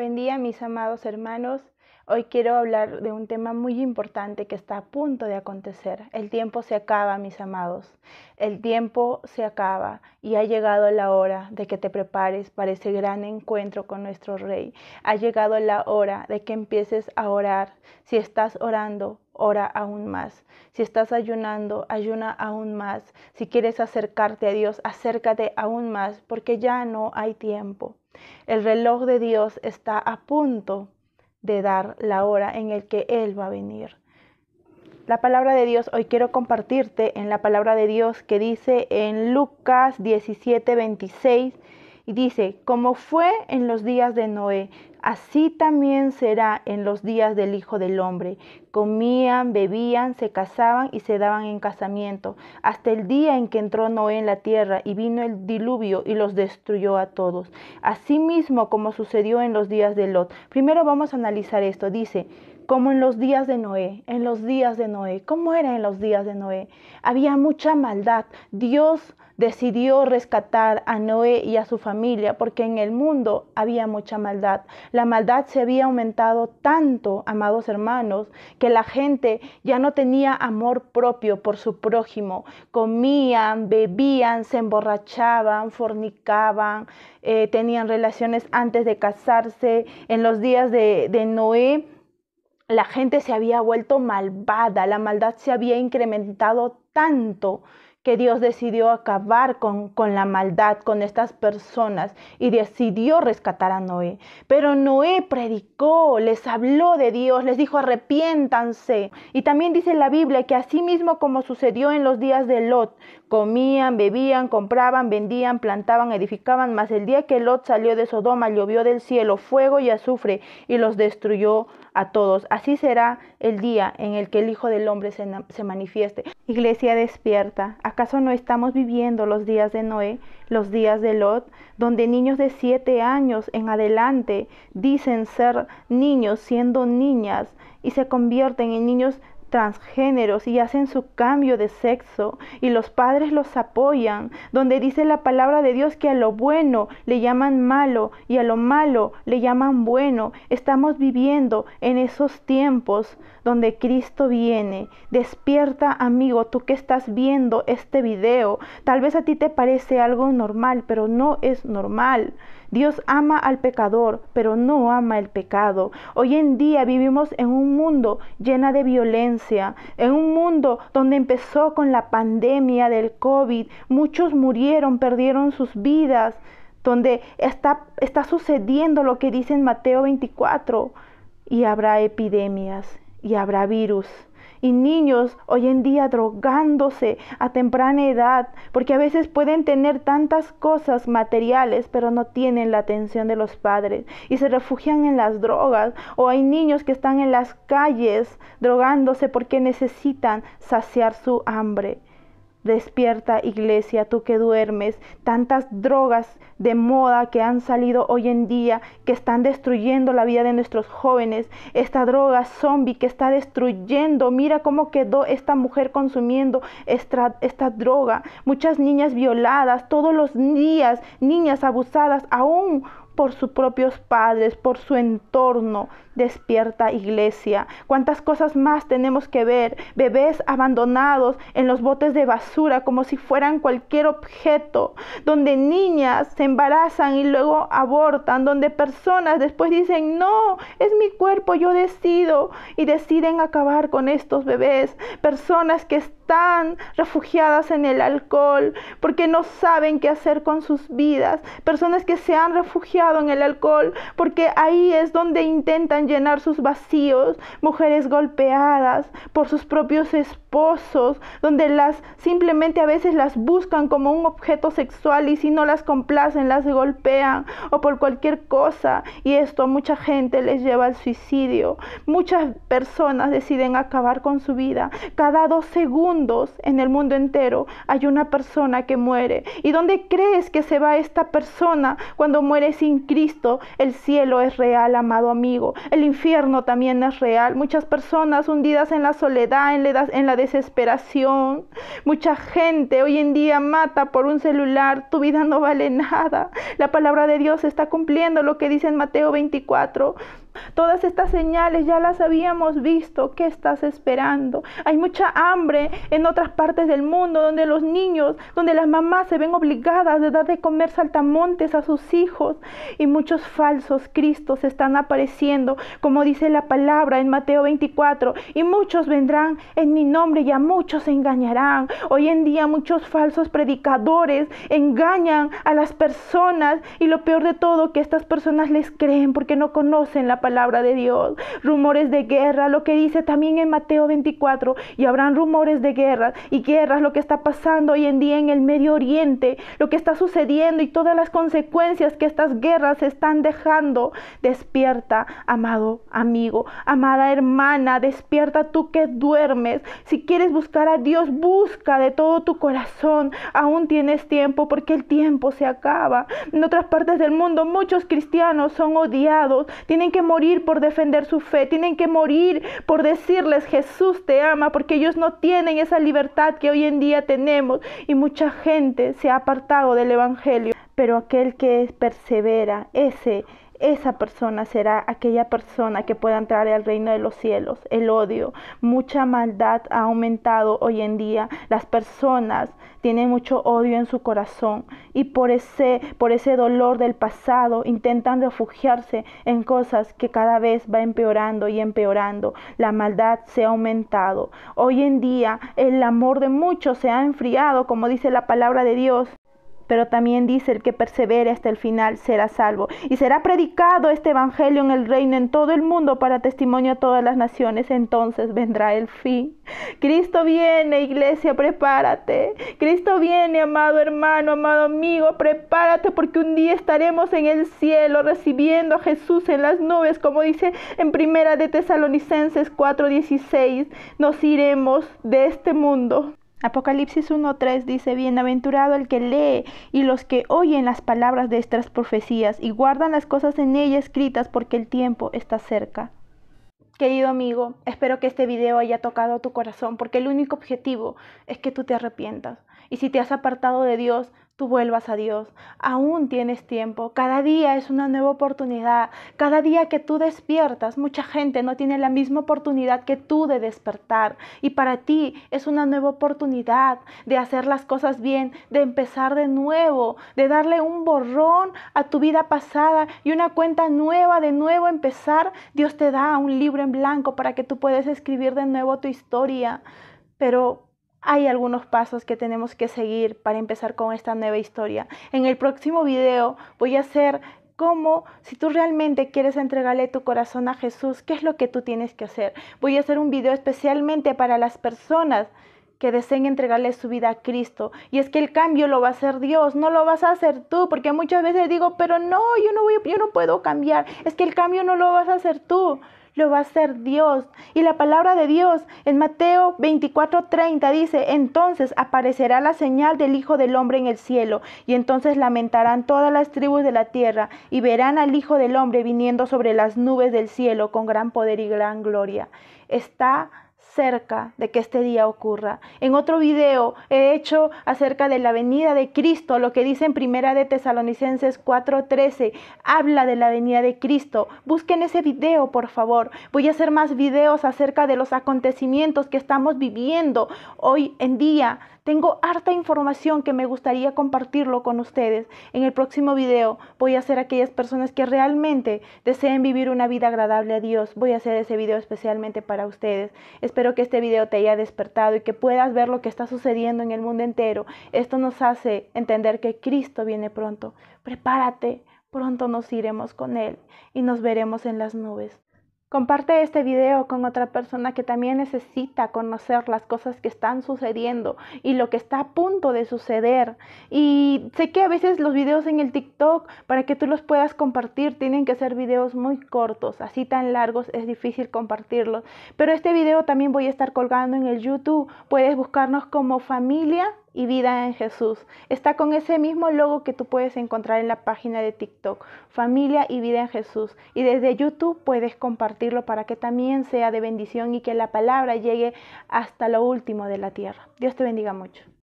Bendía a mis amados hermanos, Hoy quiero hablar de un tema muy importante que está a punto de acontecer. El tiempo se acaba, mis amados. El tiempo se acaba y ha llegado la hora de que te prepares para ese gran encuentro con nuestro Rey. Ha llegado la hora de que empieces a orar. Si estás orando, ora aún más. Si estás ayunando, ayuna aún más. Si quieres acercarte a Dios, acércate aún más, porque ya no hay tiempo. El reloj de Dios está a punto de dar la hora en el que Él va a venir. La palabra de Dios, hoy quiero compartirte en la palabra de Dios que dice en Lucas 17, 26, y dice, como fue en los días de Noé, así también será en los días del Hijo del Hombre comían, bebían, se casaban y se daban en casamiento, hasta el día en que entró Noé en la tierra y vino el diluvio y los destruyó a todos. así mismo como sucedió en los días de Lot. Primero vamos a analizar esto. Dice, como en los días de Noé, en los días de Noé. ¿Cómo era en los días de Noé? Había mucha maldad. Dios decidió rescatar a Noé y a su familia porque en el mundo había mucha maldad. La maldad se había aumentado tanto, amados hermanos, que la gente ya no tenía amor propio por su prójimo. Comían, bebían, se emborrachaban, fornicaban, eh, tenían relaciones antes de casarse. En los días de Noé, la gente se había vuelto malvada, la maldad se había incrementado tanto que Dios decidió acabar con, la maldad, con estas personas, y decidió rescatar a Noé. Pero Noé predicó, les habló de Dios, les dijo arrepiéntanse. Y también dice la Biblia que así mismo como sucedió en los días de Lot, comían, bebían, compraban, vendían, plantaban, edificaban, mas el día que Lot salió de Sodoma llovió del cielo fuego y azufre y los destruyó a todos. Así será el día en el que el Hijo del Hombre se, manifieste. Iglesia despierta. ¿Acaso no estamos viviendo los días de Noé, los días de Lot, donde niños de siete años en adelante dicen ser niños siendo niñas y se convierten en niños transgéneros y hacen su cambio de sexo y los padres los apoyan, donde dice la palabra de Dios que a lo bueno le llaman malo y a lo malo le llaman bueno. Estamos viviendo en esos tiempos donde Cristo viene. Despierta amigo, tú que estás viendo este video. Tal vez a ti te parece algo normal, pero no es normal. Dios ama al pecador, pero no ama el pecado. Hoy en día vivimos en un mundo llena de violencia, en un mundo donde empezó con la pandemia del COVID, muchos murieron, perdieron sus vidas, donde está, está sucediendo lo que dice en Mateo 24, y habrá epidemias, y habrá virus y niños hoy en día drogándose a temprana edad, porque a veces pueden tener tantas cosas materiales, pero no tienen la atención de los padres y se refugian en las drogas, o hay niños que están en las calles drogándose porque necesitan saciar su hambre. Despierta iglesia, tú que duermes, tantas drogas de moda que han salido hoy en día, que están destruyendo la vida de nuestros jóvenes, esta droga zombie que está destruyendo, mira cómo quedó esta mujer consumiendo esta, droga, muchas niñas violadas todos los días, niñas abusadas, aún por sus propios padres, por su entorno. Despierta iglesia. ¿Cuántas cosas más tenemos que ver? Bebés abandonados en los botes de basura como si fueran cualquier objeto, donde niñas se embarazan y luego abortan, donde personas después dicen, no, es mi cuerpo, yo decido y deciden acabar con estos bebés. Personas que están están refugiadas en el alcohol, porque no saben qué hacer con sus vidas, personas que se han refugiado en el alcohol, porque ahí es donde intentan llenar sus vacíos, mujeres golpeadas por sus propios esposos, donde las simplemente a veces las buscan como un objeto sexual y si no las complacen las golpean o por cualquier cosa y esto a mucha gente les lleva al suicidio. Muchas personas deciden acabar con su vida cada dos segundos en el mundo entero, hay una persona que muere. ¿Y dónde crees que se va esta persona cuando muere sin Cristo? El cielo es real, amado amigo. El infierno también es real. Muchas personas hundidas en la soledad, en la, en la desesperación. Mucha gente hoy en día mata por un celular. Tu vida no vale nada. La palabra de Dios está cumpliendo lo que dice en Mateo 24. Todas estas señales ya las habíamos visto. ¿Qué estás esperando? Hay mucha hambre en otras partes del mundo donde los niños, donde las mamás se ven obligadas de dar de comer saltamontes a sus hijos. Y muchos falsos cristos están apareciendo, como dice la palabra en Mateo 24. Y muchos vendrán en mi nombre y a muchos se engañarán. Hoy en día muchos falsos predicadores engañan a las personas y lo peor de todo que estas personas les creen porque no conocen la palabra de Dios. Rumores de guerra, lo que dice también en Mateo 24, y habrán rumores de guerra y guerras, lo que está pasando hoy en día en el Medio Oriente, lo que está sucediendo y todas las consecuencias que estas guerras están dejando. Despierta, amado amigo, amada hermana, despierta tú que duermes. Si quieres buscar a Dios, busca de todo tu corazón. Aún tienes tiempo porque el tiempo se acaba. En otras partes del mundo muchos cristianos son odiados, tienen que morir por defender su fe, tienen que morir por decirles Jesús te ama, porque ellos no tienen esa libertad que hoy en día tenemos y mucha gente se ha apartado del Evangelio. Pero aquel que persevera, ese esa persona será aquella persona que pueda entrar al reino de los cielos. El odio, mucha maldad ha aumentado hoy en día. Las personas tienen mucho odio en su corazón y por ese, por ese dolor del pasado intentan refugiarse en cosas que cada vez va empeorando y empeorando. La maldad se ha aumentado. Hoy en día el amor de muchos se ha enfriado, como dice la palabra de Dios pero también dice el que persevere hasta el final será salvo. Y será predicado este Evangelio en el reino, en todo el mundo, para testimonio a todas las naciones. Entonces vendrá el fin. Cristo viene, iglesia, prepárate. Cristo viene, amado hermano, amado amigo, prepárate porque un día estaremos en el cielo recibiendo a Jesús en las nubes, como dice en primera de Tesalonicenses 4:16. Nos iremos de este mundo Apocalipsis 1.3 dice, Bienaventurado el que lee y los que oyen las palabras de estas profecías y guardan las cosas en ellas escritas porque el tiempo está cerca. Querido amigo, espero que este video haya tocado tu corazón porque el único objetivo es que tú te arrepientas. Y si te has apartado de Dios, tú vuelvas a Dios. Aún tienes tiempo. Cada día es una nueva oportunidad. Cada día que tú despiertas, mucha gente no tiene la misma oportunidad que tú de despertar. Y para ti es una nueva oportunidad de hacer las cosas bien, de empezar de nuevo, de darle un borrón a tu vida pasada y una cuenta nueva, de nuevo empezar. Dios te da un libro en blanco para que tú puedas escribir de nuevo tu historia. Pero hay algunos pasos que tenemos que seguir para empezar con esta nueva historia. En el próximo video voy a hacer cómo, si tú realmente quieres entregarle tu corazón a Jesús, qué es lo que tú tienes que hacer. Voy a hacer un video especialmente para las personas que deseen entregarle su vida a Cristo. Y es que el cambio lo va a hacer Dios, no lo vas a hacer tú, porque muchas veces digo, pero no, yo no voy, yo no puedo cambiar. Es que el cambio no lo vas a hacer tú lo va a hacer Dios. Y la palabra de Dios en Mateo 24:30 dice, entonces aparecerá la señal del Hijo del Hombre en el cielo, y entonces lamentarán todas las tribus de la tierra, y verán al Hijo del Hombre viniendo sobre las nubes del cielo con gran poder y gran gloria. Está cerca de que este día ocurra. En otro video he hecho acerca de la venida de Cristo, lo que dice en Primera de Tesalonicenses 4:13, habla de la venida de Cristo. Busquen ese video, por favor. Voy a hacer más videos acerca de los acontecimientos que estamos viviendo hoy en día tengo harta información que me gustaría compartirlo con ustedes. En el próximo video voy a hacer aquellas personas que realmente deseen vivir una vida agradable a Dios. Voy a hacer ese video especialmente para ustedes. Espero que este video te haya despertado y que puedas ver lo que está sucediendo en el mundo entero. Esto nos hace entender que Cristo viene pronto. Prepárate, pronto nos iremos con Él y nos veremos en las nubes. Comparte este video con otra persona que también necesita conocer las cosas que están sucediendo y lo que está a punto de suceder. Y sé que a veces los videos en el TikTok, para que tú los puedas compartir, tienen que ser videos muy cortos. Así tan largos es difícil compartirlos. Pero este video también voy a estar colgando en el YouTube. Puedes buscarnos como familia y vida en Jesús. Está con ese mismo logo que tú puedes encontrar en la página de TikTok, familia y vida en Jesús. Y desde YouTube puedes compartirlo para que también sea de bendición y que la palabra llegue hasta lo último de la tierra. Dios te bendiga mucho.